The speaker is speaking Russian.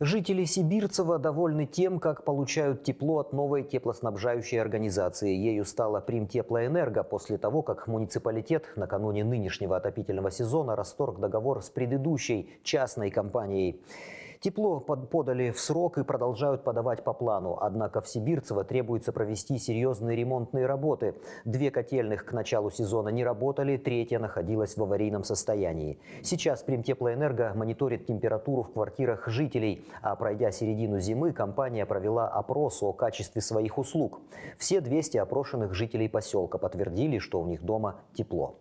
Жители Сибирцева довольны тем, как получают тепло от новой теплоснабжающей организации. Ею стала Примтеплоэнерго после того, как муниципалитет накануне нынешнего отопительного сезона расторг договор с предыдущей частной компанией. Тепло подали в срок и продолжают подавать по плану. Однако в Сибирцево требуется провести серьезные ремонтные работы. Две котельных к началу сезона не работали, третья находилась в аварийном состоянии. Сейчас Примтеплоэнерго мониторит температуру в квартирах жителей, а пройдя середину зимы, компания провела опрос о качестве своих услуг. Все 200 опрошенных жителей поселка подтвердили, что у них дома тепло.